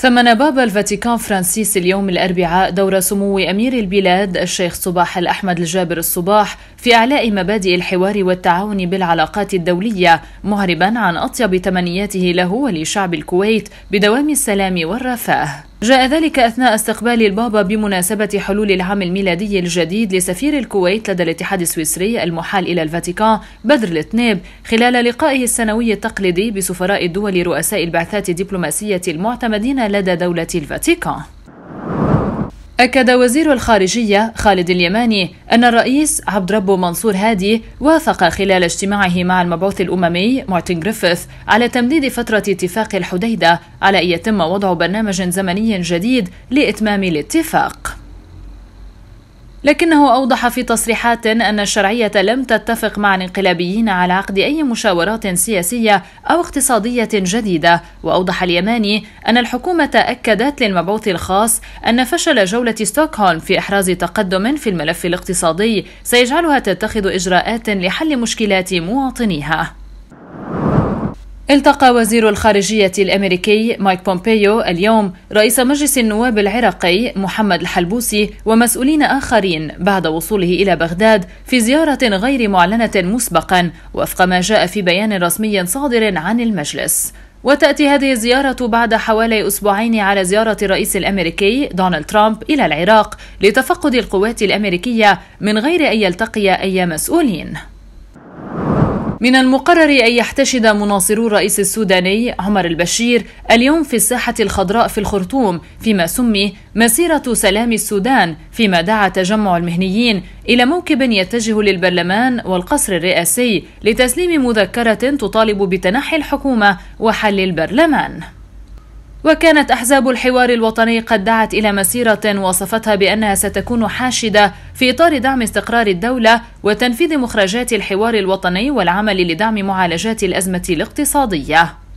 ثمن باب الفاتيكان فرانسيس اليوم الأربعاء دور سمو أمير البلاد الشيخ صباح الأحمد الجابر الصباح في إعلاء مبادئ الحوار والتعاون بالعلاقات الدولية معربا عن أطيب تمنياته له ولشعب الكويت بدوام السلام والرفاه جاء ذلك أثناء استقبال البابا بمناسبة حلول العام الميلادي الجديد لسفير الكويت لدى الاتحاد السويسري المحال إلى الفاتيكان بدر التنيب خلال لقائه السنوي التقليدي بسفراء الدول رؤساء البعثات الدبلوماسية المعتمدين لدى دولة الفاتيكان أكد وزير الخارجية خالد اليماني أن الرئيس عبد ربه منصور هادي وافق خلال اجتماعه مع المبعوث الأممي مارتن جريفيث على تمديد فترة اتفاق الحديدة على أن يتم وضع برنامج زمني جديد لإتمام الاتفاق لكنه أوضح في تصريحات أن الشرعية لم تتفق مع الانقلابيين على عقد أي مشاورات سياسية أو اقتصادية جديدة وأوضح اليماني أن الحكومة أكدت للمبعوث الخاص أن فشل جولة ستوكهولم في إحراز تقدم في الملف الاقتصادي سيجعلها تتخذ إجراءات لحل مشكلات مواطنيها التقى وزير الخارجية الأمريكي مايك بومبيو اليوم رئيس مجلس النواب العراقي محمد الحلبوسي ومسؤولين آخرين بعد وصوله إلى بغداد في زيارة غير معلنة مسبقا وفق ما جاء في بيان رسمي صادر عن المجلس وتأتي هذه الزيارة بعد حوالي أسبوعين على زيارة الرئيس الأمريكي دونالد ترامب إلى العراق لتفقد القوات الأمريكية من غير أن يلتقي أي مسؤولين من المقرر أن يحتشد مناصرو الرئيس السوداني عمر البشير اليوم في الساحة الخضراء في الخرطوم فيما سمي مسيرة سلام السودان فيما دعا تجمع المهنيين إلى موكب يتجه للبرلمان والقصر الرئاسي لتسليم مذكرة تطالب بتنحي الحكومة وحل البرلمان وكانت أحزاب الحوار الوطني قد دعت إلى مسيرة وصفتها بأنها ستكون حاشدة في إطار دعم استقرار الدولة وتنفيذ مخرجات الحوار الوطني والعمل لدعم معالجات الأزمة الاقتصادية